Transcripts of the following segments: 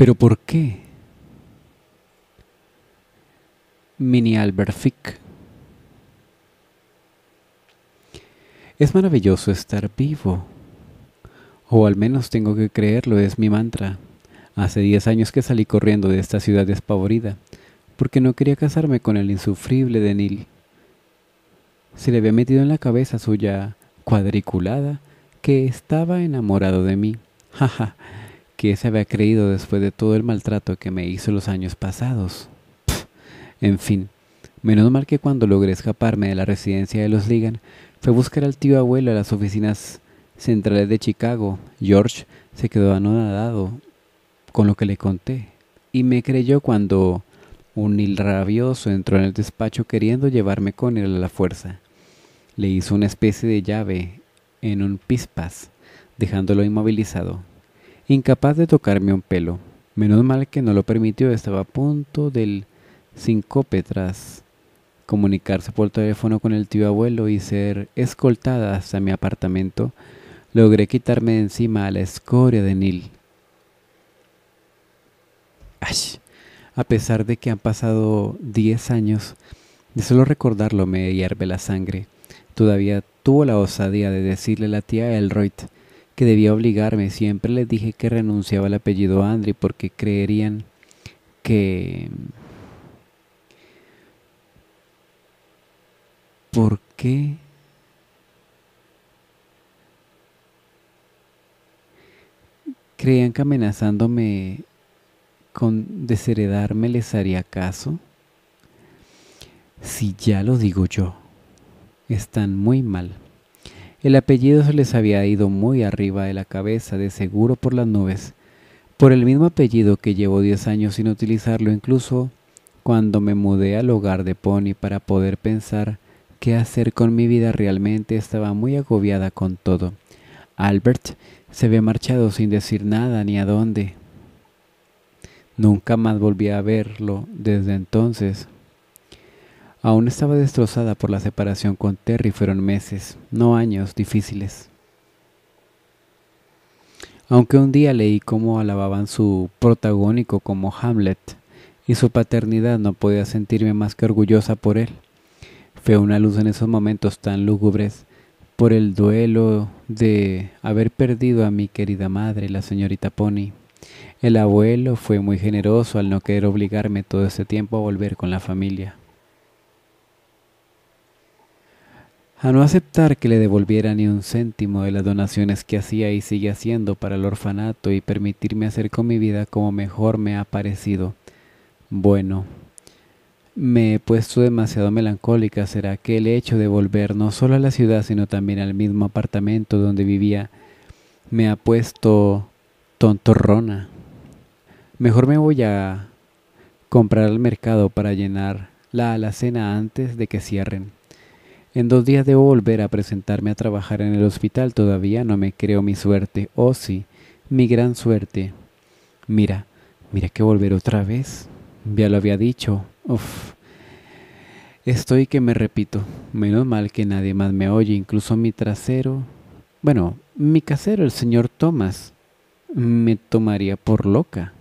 ¿Pero por qué? Mini Fick Es maravilloso estar vivo. O al menos tengo que creerlo, es mi mantra. Hace diez años que salí corriendo de esta ciudad despavorida, porque no quería casarme con el insufrible Denil Se le había metido en la cabeza suya cuadriculada que estaba enamorado de mí. Jaja, que se había creído después de todo el maltrato que me hizo los años pasados. en fin, menos mal que cuando logré escaparme de la residencia de los Ligan, fue a buscar al tío abuelo a las oficinas centrales de Chicago. George se quedó anonadado con lo que le conté y me creyó cuando un niño rabioso entró en el despacho queriendo llevarme con él a la fuerza. Le hizo una especie de llave en un pispas, dejándolo inmovilizado incapaz de tocarme un pelo. Menos mal que no lo permitió, estaba a punto del síncope tras comunicarse por teléfono con el tío abuelo y ser escoltada hasta mi apartamento, logré quitarme de encima a la escoria de Neil. Ay, a pesar de que han pasado diez años, de solo recordarlo me hierve la sangre. Todavía tuvo la osadía de decirle a la tía Elroyd que debía obligarme. Siempre les dije que renunciaba al apellido Andri porque creerían que... ¿Por qué? Creían que amenazándome con desheredarme les haría caso. Si ya lo digo yo, están muy mal. El apellido se les había ido muy arriba de la cabeza, de seguro por las nubes. Por el mismo apellido que llevo 10 años sin utilizarlo, incluso cuando me mudé al hogar de Pony para poder pensar qué hacer con mi vida, realmente estaba muy agobiada con todo. Albert se había marchado sin decir nada ni a dónde. Nunca más volví a verlo desde entonces. Aún estaba destrozada por la separación con Terry. Fueron meses, no años, difíciles. Aunque un día leí cómo alababan su protagónico como Hamlet y su paternidad, no podía sentirme más que orgullosa por él. Fue una luz en esos momentos tan lúgubres por el duelo de haber perdido a mi querida madre, la señorita Pony. El abuelo fue muy generoso al no querer obligarme todo ese tiempo a volver con la familia. a no aceptar que le devolviera ni un céntimo de las donaciones que hacía y sigue haciendo para el orfanato y permitirme hacer con mi vida como mejor me ha parecido. Bueno, me he puesto demasiado melancólica, será que el hecho de volver no solo a la ciudad, sino también al mismo apartamento donde vivía, me ha puesto tontorrona. Mejor me voy a comprar al mercado para llenar la alacena antes de que cierren. En dos días debo volver a presentarme a trabajar en el hospital. Todavía no me creo mi suerte. Oh sí, mi gran suerte. Mira, mira que volver otra vez. Ya lo había dicho. Uf. Estoy que me repito. Menos mal que nadie más me oye. Incluso mi trasero. Bueno, mi casero, el señor Thomas, me tomaría por loca.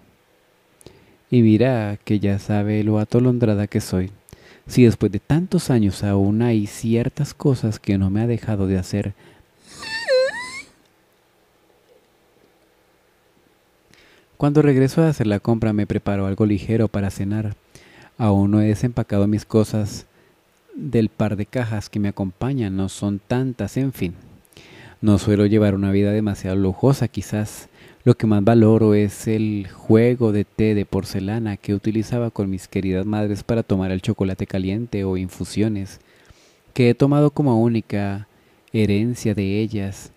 Y mira que ya sabe lo atolondrada que soy si después de tantos años aún hay ciertas cosas que no me ha dejado de hacer, Cuando regreso a hacer la compra me preparo algo ligero para cenar. Aún no he desempacado mis cosas del par de cajas que me acompañan, no son tantas, en fin. No suelo llevar una vida demasiado lujosa, quizás lo que más valoro es el juego de té de porcelana que utilizaba con mis queridas madres para tomar el chocolate caliente o infusiones, que he tomado como única herencia de ellas,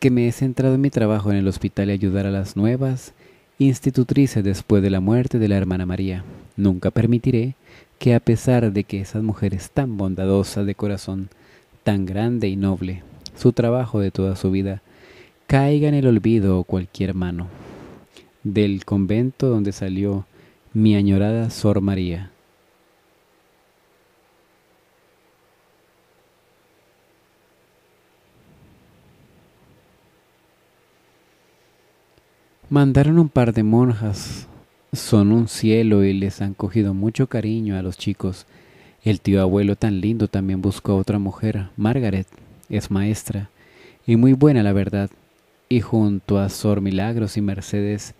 que me he centrado en mi trabajo en el hospital y ayudar a las nuevas institutrices después de la muerte de la hermana María. Nunca permitiré que a pesar de que esas mujeres tan bondadosas de corazón, tan grande y noble, su trabajo de toda su vida Caiga en el olvido oh cualquier mano del convento donde salió mi añorada Sor María. Mandaron un par de monjas, son un cielo y les han cogido mucho cariño a los chicos. El tío abuelo tan lindo también buscó a otra mujer, Margaret, es maestra, y muy buena la verdad y junto a Sor Milagros y Mercedes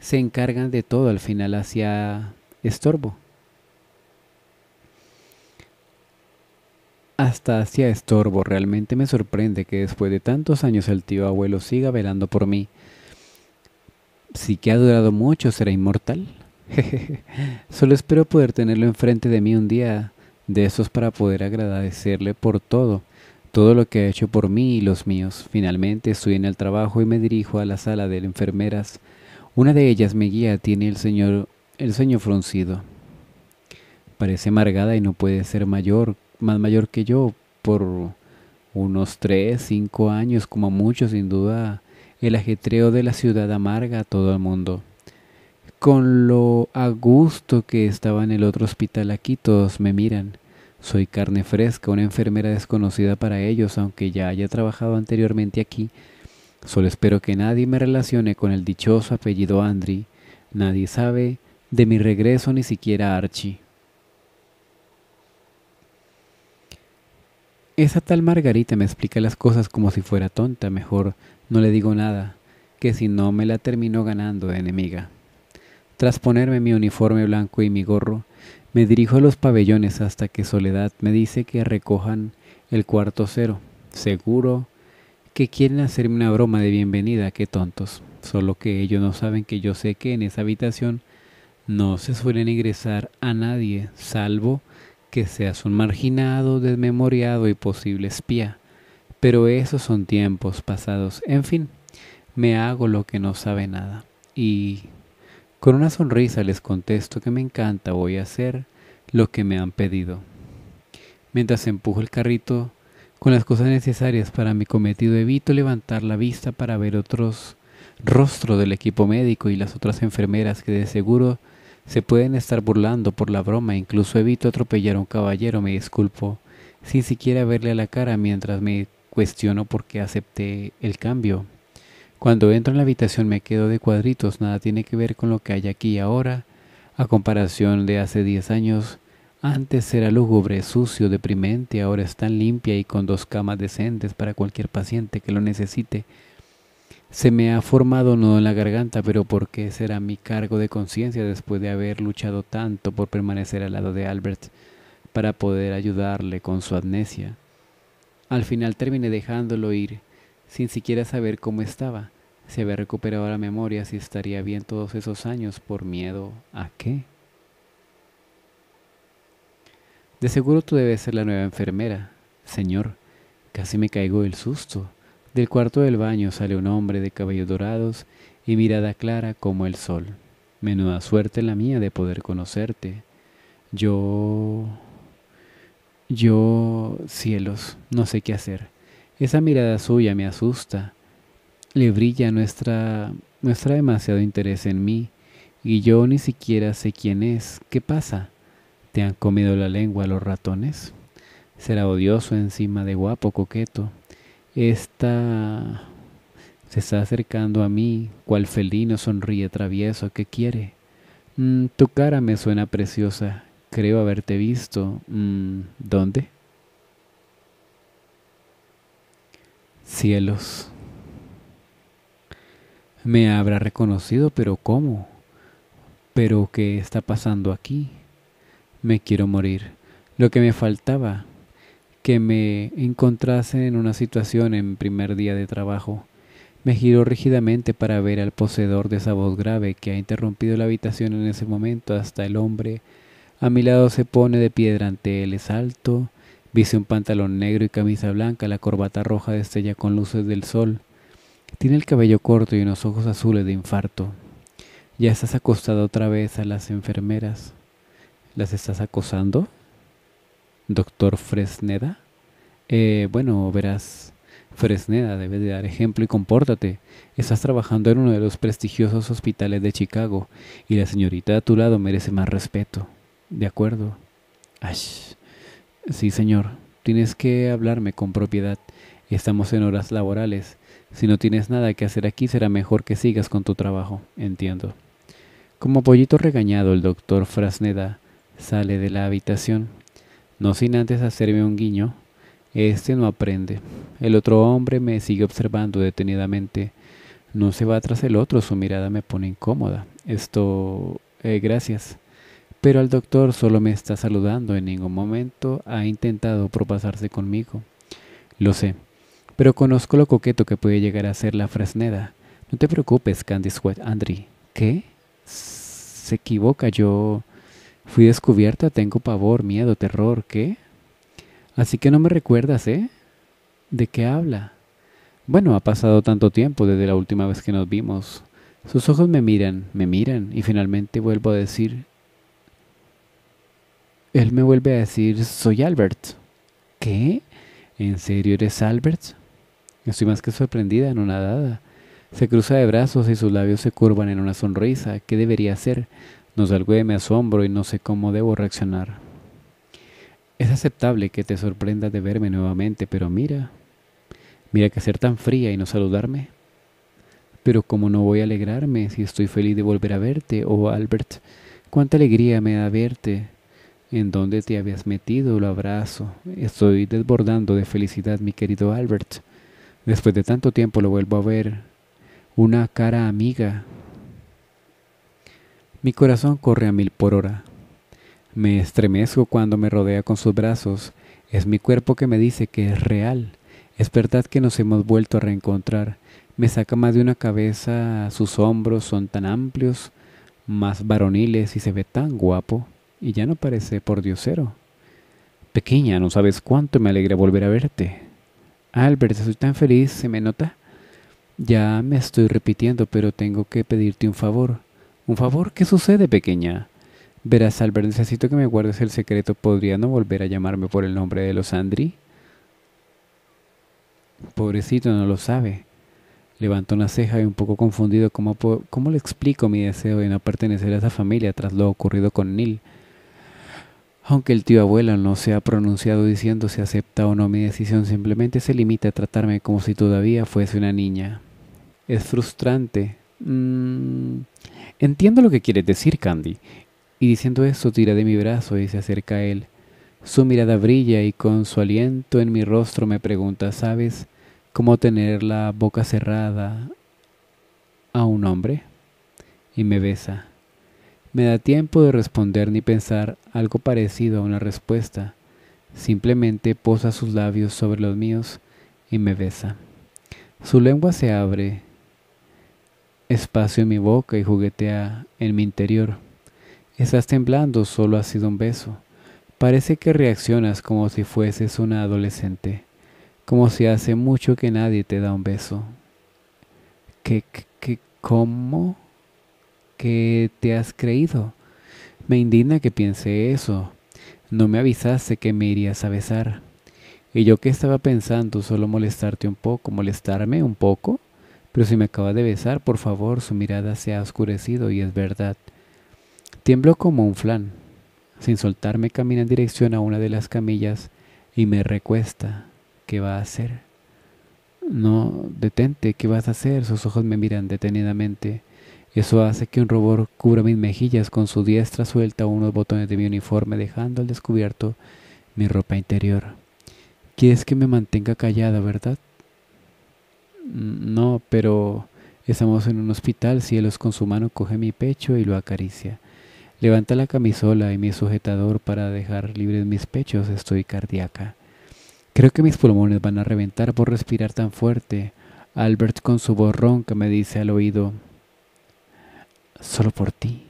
se encargan de todo al final hacia Estorbo. Hasta hacia Estorbo realmente me sorprende que después de tantos años el tío abuelo siga velando por mí. Si que ha durado mucho, será inmortal. Solo espero poder tenerlo enfrente de mí un día de esos para poder agradecerle por todo todo lo que ha hecho por mí y los míos. Finalmente estoy en el trabajo y me dirijo a la sala de enfermeras. Una de ellas me guía, tiene el señor el señor fruncido. Parece amargada y no puede ser mayor, más mayor que yo, por unos tres, cinco años, como mucho, sin duda. El ajetreo de la ciudad amarga a todo el mundo. Con lo a gusto que estaba en el otro hospital aquí, todos me miran. Soy carne fresca, una enfermera desconocida para ellos, aunque ya haya trabajado anteriormente aquí. Solo espero que nadie me relacione con el dichoso apellido Andri. Nadie sabe de mi regreso, ni siquiera Archie. Esa tal Margarita me explica las cosas como si fuera tonta. Mejor no le digo nada, que si no me la termino ganando de enemiga. Tras ponerme mi uniforme blanco y mi gorro, me dirijo a los pabellones hasta que Soledad me dice que recojan el cuarto cero. Seguro que quieren hacerme una broma de bienvenida, qué tontos. Solo que ellos no saben que yo sé que en esa habitación no se suelen ingresar a nadie, salvo que seas un marginado, desmemoriado y posible espía. Pero esos son tiempos pasados. En fin, me hago lo que no sabe nada. Y con una sonrisa les contesto que me encanta, voy a hacer lo que me han pedido. Mientras empujo el carrito con las cosas necesarias para mi cometido, evito levantar la vista para ver otros rostros del equipo médico y las otras enfermeras que de seguro se pueden estar burlando por la broma. Incluso evito atropellar a un caballero, me disculpo, sin siquiera verle a la cara mientras me cuestiono por qué acepté el cambio. Cuando entro en la habitación me quedo de cuadritos, nada tiene que ver con lo que hay aquí ahora. A comparación de hace diez años, antes era lúgubre, sucio, deprimente, ahora es tan limpia y con dos camas decentes para cualquier paciente que lo necesite. Se me ha formado un nudo en la garganta, pero ¿por qué será mi cargo de conciencia después de haber luchado tanto por permanecer al lado de Albert para poder ayudarle con su amnesia? Al final terminé dejándolo ir sin siquiera saber cómo estaba, si había recuperado la memoria, si estaría bien todos esos años, por miedo a qué. De seguro tú debes ser la nueva enfermera. Señor, casi me caigo del susto. Del cuarto del baño sale un hombre de cabellos dorados y mirada clara como el sol. Menuda suerte la mía de poder conocerte. Yo... Yo... cielos, no sé qué hacer. Esa mirada suya me asusta. Le brilla nuestra, nuestra demasiado interés en mí y yo ni siquiera sé quién es. ¿Qué pasa? ¿Te han comido la lengua los ratones? Será odioso encima de guapo, coqueto. Esta se está acercando a mí, cual felino sonríe travieso. ¿Qué quiere? Mm, tu cara me suena preciosa. Creo haberte visto. Mm, ¿Dónde? Cielos. Me habrá reconocido, pero ¿cómo? ¿Pero qué está pasando aquí? Me quiero morir. Lo que me faltaba, que me encontrase en una situación en primer día de trabajo. Me giró rígidamente para ver al poseedor de esa voz grave que ha interrumpido la habitación en ese momento hasta el hombre a mi lado se pone de piedra ante el es Viste un pantalón negro y camisa blanca, la corbata roja destella con luces del sol. Tiene el cabello corto y unos ojos azules de infarto. Ya estás acostado otra vez a las enfermeras. ¿Las estás acosando? Doctor Fresneda. Eh, bueno, verás, Fresneda, debes de dar ejemplo y compórtate. Estás trabajando en uno de los prestigiosos hospitales de Chicago y la señorita a tu lado merece más respeto. De acuerdo. Ash. Sí, Señor, tienes que hablarme con propiedad. Estamos en horas laborales. Si no tienes nada que hacer aquí, será mejor que sigas con tu trabajo. Entiendo. Como pollito regañado, el doctor Frasneda sale de la habitación. No sin antes hacerme un guiño. Este no aprende. El otro hombre me sigue observando detenidamente. No se va tras el otro, su mirada me pone incómoda. Esto... Eh, gracias. Pero el doctor solo me está saludando, en ningún momento ha intentado propasarse conmigo. Lo sé, pero conozco lo coqueto que puede llegar a ser la Fresneda. No te preocupes, Candice Sweat. Andri. ¿Qué? Se equivoca, yo fui descubierta, tengo pavor, miedo, terror, ¿qué? Así que no me recuerdas, ¿eh? ¿De qué habla? Bueno, ha pasado tanto tiempo desde la última vez que nos vimos. Sus ojos me miran, me miran, y finalmente vuelvo a decir, él me vuelve a decir, soy Albert. ¿Qué? ¿En serio eres Albert? Estoy más que sorprendida, nadada. Se cruza de brazos y sus labios se curvan en una sonrisa. ¿Qué debería hacer? No salgo de mi asombro y no sé cómo debo reaccionar. Es aceptable que te sorprendas de verme nuevamente, pero mira, mira que ser tan fría y no saludarme. Pero como no voy a alegrarme si estoy feliz de volver a verte, oh Albert, cuánta alegría me da verte en dónde te habías metido, lo abrazo. Estoy desbordando de felicidad, mi querido Albert. Después de tanto tiempo lo vuelvo a ver. Una cara amiga. Mi corazón corre a mil por hora. Me estremezco cuando me rodea con sus brazos. Es mi cuerpo que me dice que es real. Es verdad que nos hemos vuelto a reencontrar. Me saca más de una cabeza, sus hombros son tan amplios, más varoniles y se ve tan guapo y ya no parece por diosero. Pequeña, no sabes cuánto me alegra volver a verte. Albert, estoy tan feliz, ¿se me nota? Ya me estoy repitiendo, pero tengo que pedirte un favor. ¿Un favor? ¿Qué sucede, pequeña? Verás, Albert, necesito que me guardes el secreto. ¿Podría no volver a llamarme por el nombre de los Andri? Pobrecito, no lo sabe. Levantó una ceja y un poco confundido, ¿cómo, ¿cómo le explico mi deseo de no pertenecer a esa familia tras lo ocurrido con Neil? Aunque el tío abuelo no se ha pronunciado diciendo si acepta o no mi decisión, simplemente se limita a tratarme como si todavía fuese una niña. Es frustrante. Mm, entiendo lo que quieres decir, Candy. Y diciendo eso, tira de mi brazo y se acerca a él. Su mirada brilla y con su aliento en mi rostro me pregunta, ¿sabes cómo tener la boca cerrada a un hombre? Y me besa me da tiempo de responder ni pensar algo parecido a una respuesta. Simplemente posa sus labios sobre los míos y me besa. Su lengua se abre espacio en mi boca y juguetea en mi interior. Estás temblando, solo ha sido un beso. Parece que reaccionas como si fueses una adolescente, como si hace mucho que nadie te da un beso. ¿Qué, qué, cómo? que te has creído. Me indigna que piense eso. No me avisaste que me irías a besar. Y yo que estaba pensando solo molestarte un poco, molestarme un poco. Pero si me acaba de besar, por favor, su mirada se ha oscurecido y es verdad. Tiemblo como un flan. Sin soltarme camina en dirección a una de las camillas y me recuesta. ¿Qué va a hacer? No, detente, ¿qué vas a hacer? Sus ojos me miran detenidamente. Eso hace que un robot cubra mis mejillas con su diestra suelta unos botones de mi uniforme dejando al descubierto mi ropa interior. ¿Quieres que me mantenga callada, verdad? No, pero estamos en un hospital. Cielos con su mano coge mi pecho y lo acaricia. Levanta la camisola y mi sujetador para dejar libres mis pechos. Estoy cardíaca. Creo que mis pulmones van a reventar por respirar tan fuerte. Albert con su voz ronca me dice al oído, solo por ti,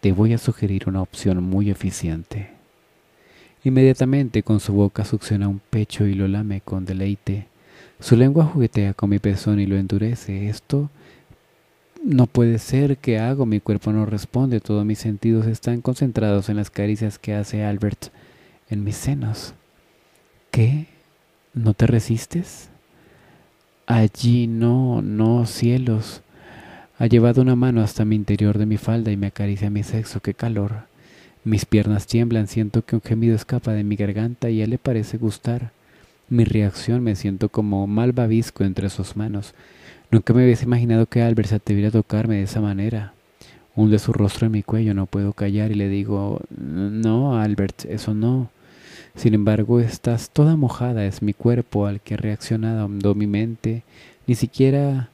te voy a sugerir una opción muy eficiente. Inmediatamente con su boca succiona un pecho y lo lame con deleite. Su lengua juguetea con mi pezón y lo endurece. Esto no puede ser que hago, mi cuerpo no responde, todos mis sentidos están concentrados en las caricias que hace Albert en mis senos. ¿Qué? ¿No te resistes? Allí no, no, cielos. Ha llevado una mano hasta mi interior de mi falda y me acaricia mi sexo. ¡Qué calor! Mis piernas tiemblan, siento que un gemido escapa de mi garganta y a él le parece gustar. Mi reacción me siento como mal babisco entre sus manos. Nunca me hubiese imaginado que Albert se atreviera a tocarme de esa manera. Hunde su rostro en mi cuello, no puedo callar y le digo, no, Albert, eso no. Sin embargo, estás toda mojada, es mi cuerpo al que ha reaccionado mi mente. Ni siquiera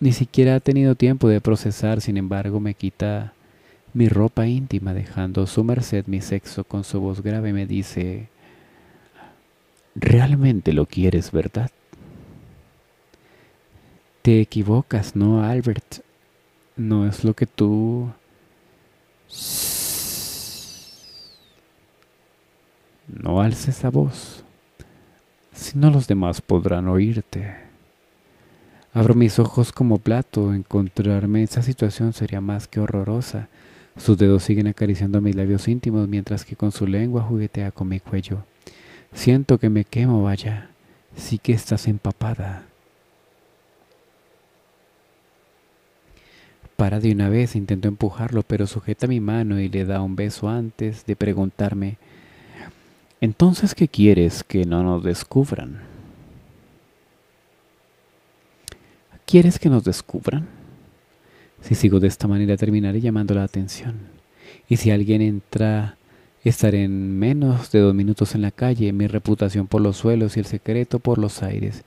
ni siquiera ha tenido tiempo de procesar, sin embargo me quita mi ropa íntima, dejando su merced mi sexo con su voz grave me dice, ¿realmente lo quieres, verdad? Te equivocas, ¿no, Albert? No es lo que tú... No alces la voz, si no los demás podrán oírte. Abro mis ojos como plato, encontrarme en esa situación sería más que horrorosa. Sus dedos siguen acariciando mis labios íntimos mientras que con su lengua juguetea con mi cuello. Siento que me quemo, vaya. Sí que estás empapada. Para de una vez, intento empujarlo, pero sujeta mi mano y le da un beso antes de preguntarme, entonces, ¿qué quieres que no nos descubran? ¿Quieres que nos descubran? Si sigo de esta manera terminaré llamando la atención. Y si alguien entra, estaré en menos de dos minutos en la calle, mi reputación por los suelos y el secreto por los aires.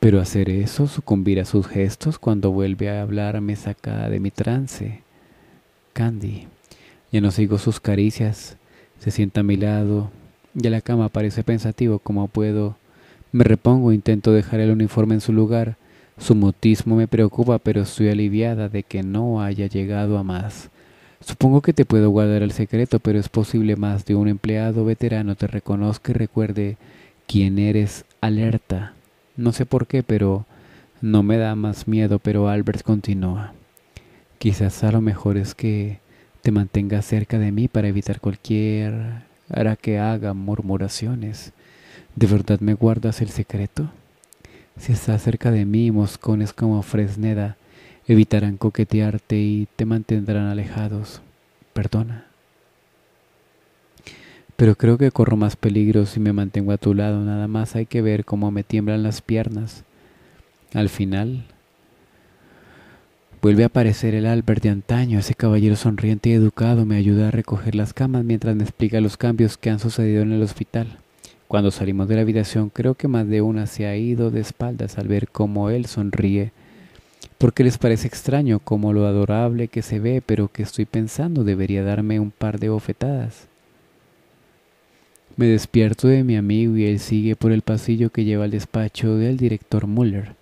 Pero hacer eso, sucumbir a sus gestos cuando vuelve a hablar me saca de mi trance. Candy, ya no sigo sus caricias, se sienta a mi lado, ya la cama parece pensativo como puedo. Me repongo, intento dejar el uniforme en su lugar, su mutismo me preocupa, pero estoy aliviada de que no haya llegado a más. Supongo que te puedo guardar el secreto, pero es posible más de un empleado veterano te reconozca y recuerde quién eres alerta. No sé por qué, pero no me da más miedo, pero Albert continúa. Quizás a lo mejor es que te mantengas cerca de mí para evitar cualquier hará que haga murmuraciones. ¿De verdad me guardas el secreto? Si estás cerca de mí, moscones como Fresneda evitarán coquetearte y te mantendrán alejados. Perdona. Pero creo que corro más peligro si me mantengo a tu lado. Nada más hay que ver cómo me tiemblan las piernas. Al final, vuelve a aparecer el Albert de antaño. Ese caballero sonriente y educado me ayuda a recoger las camas mientras me explica los cambios que han sucedido en el hospital. Cuando salimos de la habitación, creo que más de una se ha ido de espaldas al ver cómo él sonríe, porque les parece extraño como lo adorable que se ve, pero que estoy pensando debería darme un par de bofetadas. Me despierto de mi amigo y él sigue por el pasillo que lleva al despacho del director Muller.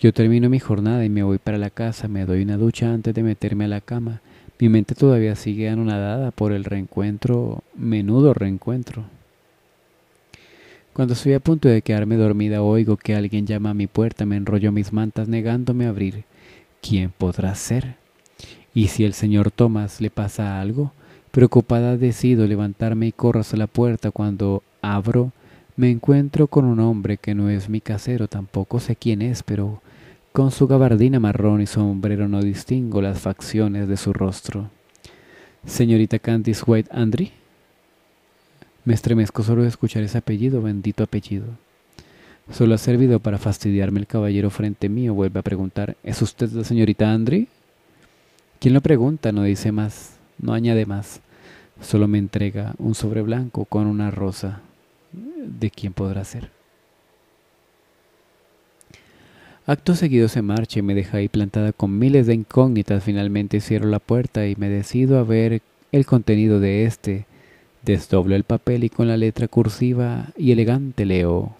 Yo termino mi jornada y me voy para la casa, me doy una ducha antes de meterme a la cama. Mi mente todavía sigue anonadada por el reencuentro, menudo reencuentro. Cuando estoy a punto de quedarme dormida oigo que alguien llama a mi puerta, me enrollo mis mantas negándome a abrir. ¿Quién podrá ser? ¿Y si el señor Thomas le pasa algo? Preocupada decido levantarme y corro hacia la puerta. Cuando abro, me encuentro con un hombre que no es mi casero, tampoco sé quién es, pero con su gabardina marrón y sombrero no distingo las facciones de su rostro. Señorita Candice White Andry, me estremezco solo de escuchar ese apellido, bendito apellido. Solo ha servido para fastidiarme el caballero frente mío, vuelve a preguntar. ¿Es usted la señorita Andri? ¿Quién lo pregunta no dice más, no añade más. Solo me entrega un sobre blanco con una rosa. ¿De quién podrá ser? Acto seguido se marcha y me deja ahí plantada con miles de incógnitas. Finalmente cierro la puerta y me decido a ver el contenido de este Desdobló el papel y con la letra cursiva y elegante leo.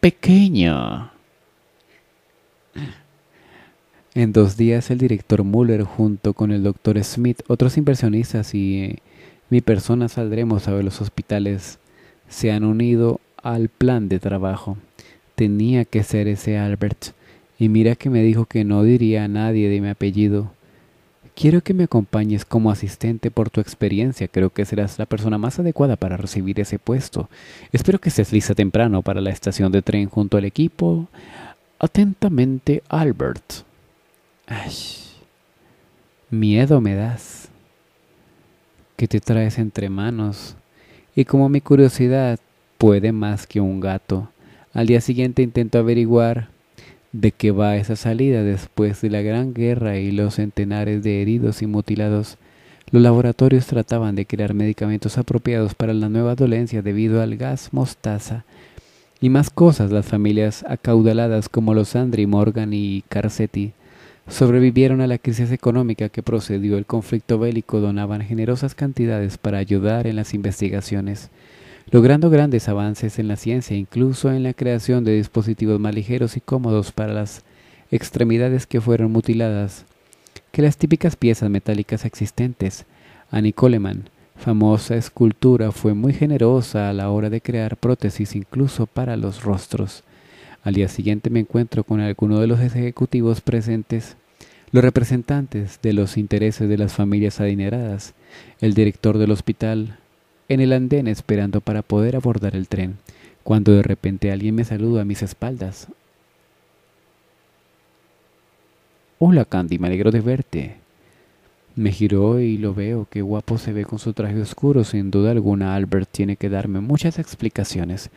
Pequeño. En dos días el director Muller junto con el doctor Smith, otros inversionistas y eh, mi persona saldremos a ver los hospitales. Se han unido al plan de trabajo. Tenía que ser ese Albert. Y mira que me dijo que no diría a nadie de mi apellido. Quiero que me acompañes como asistente por tu experiencia. Creo que serás la persona más adecuada para recibir ese puesto. Espero que estés lista temprano para la estación de tren junto al equipo. Atentamente, Albert. Ay, miedo me das. ¿Qué te traes entre manos? Y como mi curiosidad puede más que un gato, al día siguiente intento averiguar de qué va esa salida después de la gran guerra y los centenares de heridos y mutilados. Los laboratorios trataban de crear medicamentos apropiados para la nueva dolencia debido al gas mostaza y más cosas. Las familias acaudaladas como los Andri, Morgan y Carcetti sobrevivieron a la crisis económica que procedió el conflicto bélico, donaban generosas cantidades para ayudar en las investigaciones logrando grandes avances en la ciencia, incluso en la creación de dispositivos más ligeros y cómodos para las extremidades que fueron mutiladas que las típicas piezas metálicas existentes. Annie Coleman, famosa escultura, fue muy generosa a la hora de crear prótesis incluso para los rostros. Al día siguiente me encuentro con algunos de los ejecutivos presentes, los representantes de los intereses de las familias adineradas, el director del hospital, en el andén esperando para poder abordar el tren, cuando de repente alguien me saluda a mis espaldas. Hola Candy, me alegro de verte. Me giró y lo veo, qué guapo se ve con su traje oscuro, sin duda alguna Albert tiene que darme muchas explicaciones,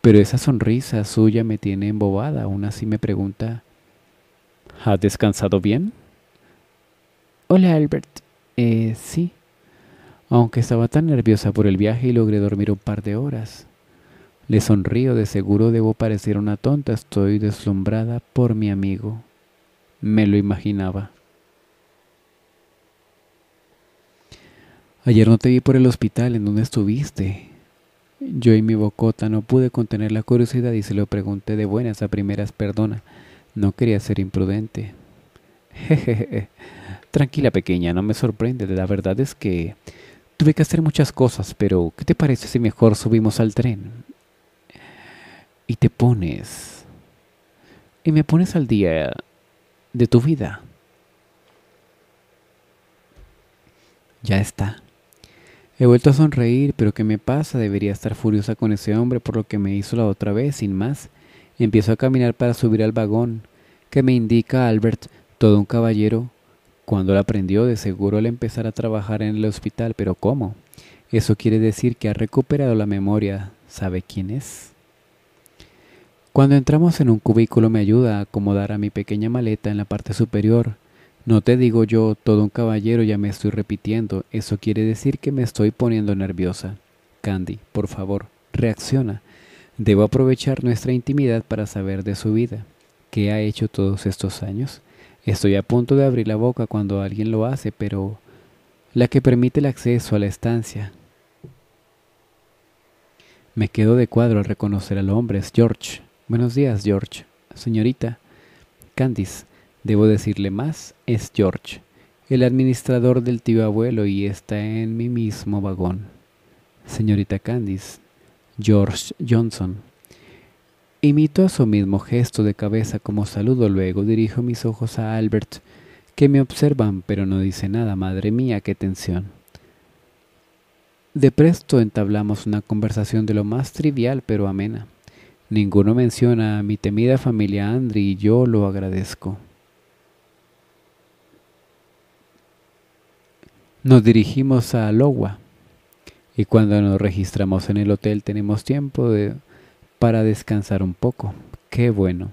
pero esa sonrisa suya me tiene embobada, aún así me pregunta, ¿has descansado bien? Hola Albert, eh, sí, aunque estaba tan nerviosa por el viaje y logré dormir un par de horas. Le sonrío, de seguro debo parecer una tonta, estoy deslumbrada por mi amigo. Me lo imaginaba. Ayer no te vi por el hospital, ¿en donde estuviste? Yo y mi bocota no pude contener la curiosidad y se lo pregunté de buenas a primeras, perdona, no quería ser imprudente. Jejeje. Tranquila pequeña, no me sorprende, la verdad es que Tuve que hacer muchas cosas, pero ¿qué te parece si mejor subimos al tren? Y te pones... Y me pones al día de tu vida. Ya está. He vuelto a sonreír, pero ¿qué me pasa? Debería estar furiosa con ese hombre por lo que me hizo la otra vez, sin más. Empiezo a caminar para subir al vagón, que me indica Albert, todo un caballero, cuando la aprendió, de seguro le empezará a trabajar en el hospital, pero ¿cómo? Eso quiere decir que ha recuperado la memoria. ¿Sabe quién es? Cuando entramos en un cubículo me ayuda a acomodar a mi pequeña maleta en la parte superior. No te digo yo, todo un caballero, ya me estoy repitiendo. Eso quiere decir que me estoy poniendo nerviosa. Candy, por favor, reacciona. Debo aprovechar nuestra intimidad para saber de su vida. ¿Qué ha hecho todos estos años? Estoy a punto de abrir la boca cuando alguien lo hace, pero la que permite el acceso a la estancia. Me quedo de cuadro al reconocer al hombre, es George. Buenos días, George. Señorita, Candice, debo decirle más, es George, el administrador del tío abuelo y está en mi mismo vagón. Señorita Candice, George Johnson a su mismo gesto de cabeza como saludo, luego dirijo mis ojos a Albert, que me observan, pero no dice nada, madre mía, qué tensión. De presto entablamos una conversación de lo más trivial pero amena. Ninguno menciona a mi temida familia Andri y yo lo agradezco. Nos dirigimos a Lowa, y cuando nos registramos en el hotel tenemos tiempo de para descansar un poco. Qué bueno.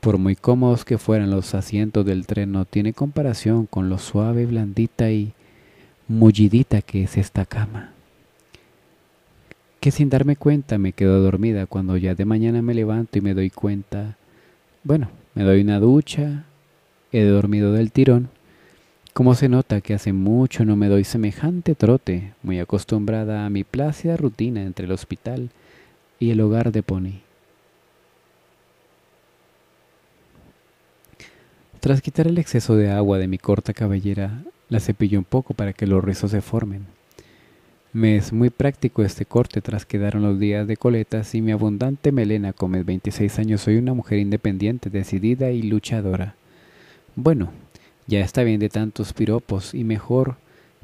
Por muy cómodos que fueran los asientos del tren, no tiene comparación con lo suave, blandita y mullidita que es esta cama. Que sin darme cuenta me quedo dormida cuando ya de mañana me levanto y me doy cuenta. Bueno, me doy una ducha, he dormido del tirón. Como se nota que hace mucho no me doy semejante trote, muy acostumbrada a mi plácida rutina entre el hospital y el hogar de Pony. Tras quitar el exceso de agua de mi corta cabellera, la cepillo un poco para que los rizos se formen. Me es muy práctico este corte tras quedaron los días de coletas y mi abundante melena come 26 años soy una mujer independiente, decidida y luchadora. Bueno, ya está bien de tantos piropos y mejor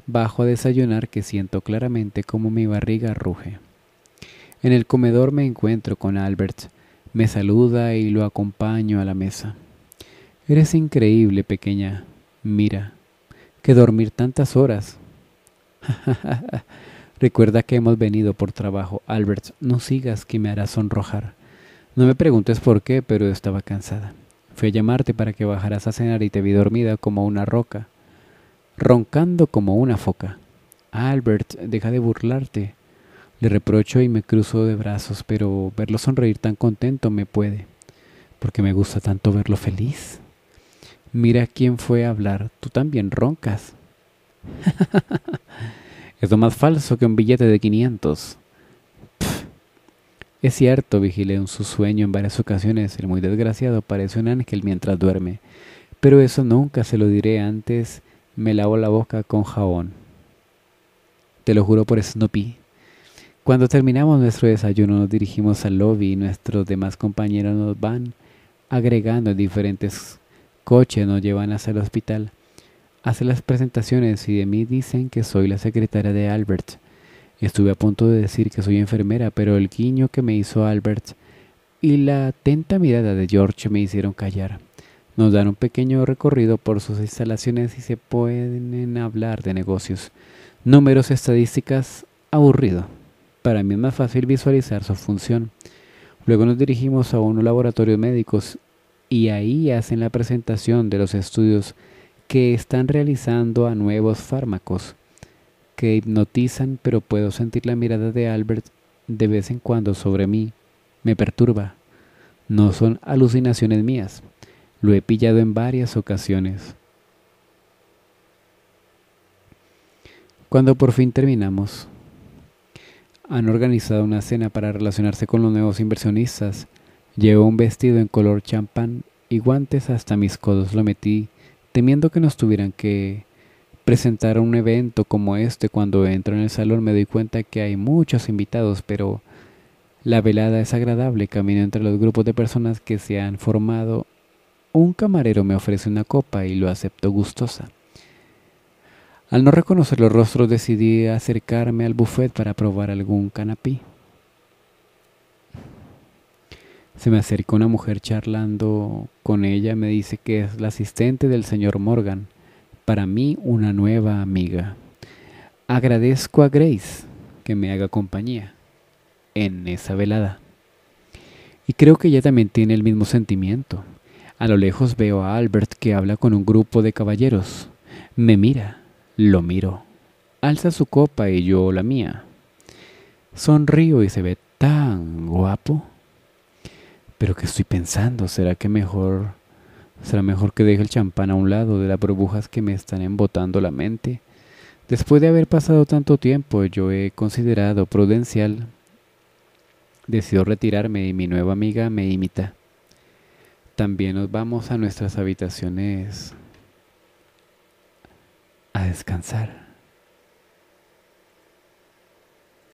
bajo a desayunar que siento claramente como mi barriga ruge. En el comedor me encuentro con Albert. Me saluda y lo acompaño a la mesa. Eres increíble, pequeña. Mira, que dormir tantas horas. Recuerda que hemos venido por trabajo, Albert. No sigas que me hará sonrojar. No me preguntes por qué, pero estaba cansada. Fui a llamarte para que bajaras a cenar y te vi dormida como una roca, roncando como una foca. Albert, deja de burlarte. Le reprocho y me cruzo de brazos, pero verlo sonreír tan contento me puede, porque me gusta tanto verlo feliz. Mira quién fue a hablar, tú también roncas. es lo más falso que un billete de 500. Es cierto, vigilé en su sueño en varias ocasiones. El muy desgraciado parece un ángel mientras duerme. Pero eso nunca se lo diré antes. Me lavo la boca con jabón. Te lo juro por Snoopy. Cuando terminamos nuestro desayuno nos dirigimos al lobby y nuestros demás compañeros nos van agregando en diferentes coches, nos llevan hacia el hospital. Hace las presentaciones y de mí dicen que soy la secretaria de Albert. Estuve a punto de decir que soy enfermera, pero el guiño que me hizo Albert y la atenta mirada de George me hicieron callar. Nos dan un pequeño recorrido por sus instalaciones y se pueden hablar de negocios, números, estadísticas, aburrido para mí es más fácil visualizar su función. Luego nos dirigimos a unos laboratorios médicos y ahí hacen la presentación de los estudios que están realizando a nuevos fármacos que hipnotizan, pero puedo sentir la mirada de Albert de vez en cuando sobre mí. Me perturba. No son alucinaciones mías. Lo he pillado en varias ocasiones. Cuando por fin terminamos, han organizado una cena para relacionarse con los nuevos inversionistas. Llevo un vestido en color champán y guantes hasta mis codos lo metí, temiendo que nos tuvieran que presentar un evento como este. Cuando entro en el salón me doy cuenta que hay muchos invitados, pero la velada es agradable. Camino entre los grupos de personas que se han formado. Un camarero me ofrece una copa y lo acepto gustosa. Al no reconocer los rostros decidí acercarme al buffet para probar algún canapí. Se me acercó una mujer charlando con ella, me dice que es la asistente del señor Morgan, para mí una nueva amiga. Agradezco a Grace que me haga compañía en esa velada. Y creo que ella también tiene el mismo sentimiento. A lo lejos veo a Albert que habla con un grupo de caballeros. Me mira lo miro. Alza su copa y yo la mía. Sonrío y se ve tan guapo. Pero qué estoy pensando, ¿será que mejor será mejor que deje el champán a un lado de las burbujas que me están embotando la mente? Después de haber pasado tanto tiempo, yo he considerado prudencial. Decido retirarme y mi nueva amiga me imita. También nos vamos a nuestras habitaciones a descansar.